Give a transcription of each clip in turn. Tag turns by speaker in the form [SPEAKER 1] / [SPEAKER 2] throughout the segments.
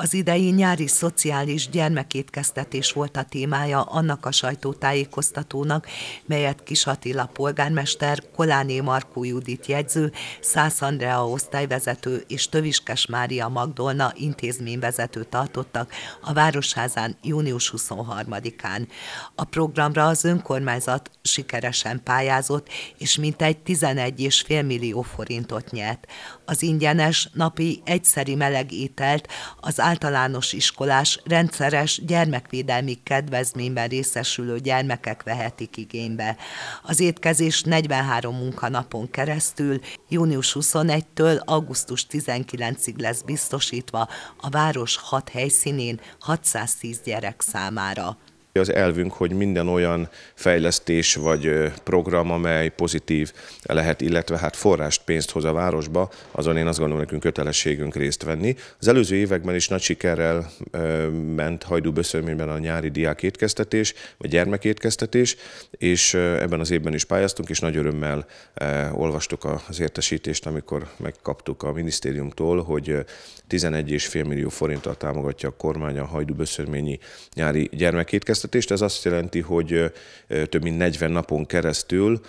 [SPEAKER 1] Az idei nyári szociális gyermekétkeztetés volt a témája annak a sajtótájékoztatónak, melyet Kis Attila polgármester, Koláné Markó Judit jegyző, Szász Andrea osztályvezető és Töviskes Mária Magdolna intézményvezető tartottak a Városházán június 23-án. A programra az önkormányzat sikeresen pályázott, és mintegy 11,5 millió forintot nyert. Az ingyenes napi egyszeri meleg ételt az általános iskolás rendszeres gyermekvédelmi kedvezményben részesülő gyermekek vehetik igénybe. Az étkezés 43 munkanapon keresztül június 21-től augusztus 19-ig lesz biztosítva a város hat helyszínén 610 gyerek számára.
[SPEAKER 2] Az elvünk, hogy minden olyan fejlesztés vagy program, amely pozitív lehet, illetve hát forrást, pénzt hoz a városba, azon én azt gondolom, nekünk kötelességünk részt venni. Az előző években is nagy sikerrel ment hajdú böszörményben a nyári diák étkeztetés, vagy gyermekétkeztetés, és ebben az évben is pályáztunk, és nagy örömmel olvastuk az értesítést, amikor megkaptuk a minisztériumtól, hogy 11,5 millió forinttal támogatja a kormány a hajdú böszörményi nyári gyermekétkeztetést, figyelmeztetést. Ez azt jelenti, hogy több mint 40 napon keresztül,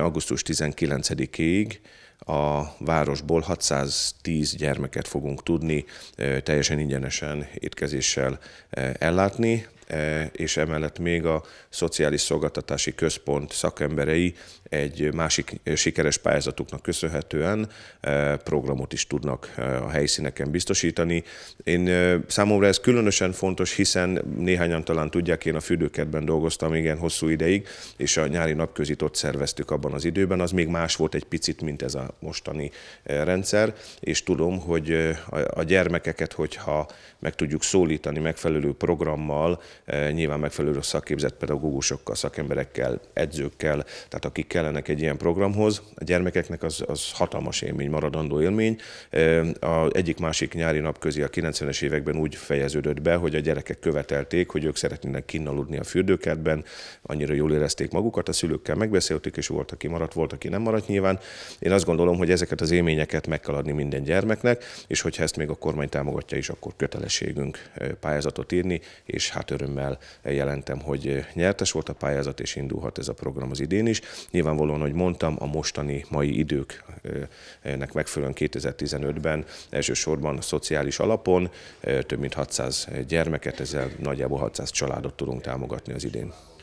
[SPEAKER 2] augusztus 19-ig a városból 610 gyermeket fogunk tudni teljesen ingyenesen étkezéssel ellátni. E, és emellett még a Szociális Szolgáltatási Központ szakemberei egy másik sikeres pályázatuknak köszönhetően e, programot is tudnak e, a helyszíneken biztosítani. Én számomra ez különösen fontos, hiszen néhányan talán tudják, én a fürdőkertben dolgoztam igen hosszú ideig, és a nyári napközit ott szerveztük abban az időben, az még más volt egy picit, mint ez a mostani rendszer, és tudom, hogy a gyermekeket, hogyha meg tudjuk szólítani megfelelő programmal, Eh, nyilván megfelelő szakképzett pedagógusokkal, szakemberekkel, edzőkkel, tehát akik kellenek egy ilyen programhoz. A gyermekeknek az, az hatalmas élmény, maradandó élmény. Eh, a egyik másik nyári nap közé a 90-es években úgy fejeződött be, hogy a gyerekek követelték, hogy ők szeretnének kinnaludni a fürdőkertben, annyira jól érezték magukat, a szülőkkel megbeszéltük, és volt, aki maradt, volt, aki nem maradt nyilván. Én azt gondolom, hogy ezeket az élményeket meg kell adni minden gyermeknek, és hogyha ezt még a kormány támogatja is, akkor kötelességünk eh, pályázatot írni, és hát öröm örömmel jelentem, hogy nyertes volt a pályázat, és indulhat ez a program az idén is. Nyilvánvalóan, hogy mondtam, a mostani mai időknek eh, megfelelően 2015-ben elsősorban szociális alapon eh, több mint 600 gyermeket, ezzel nagyjából 600 családot tudunk támogatni az idén.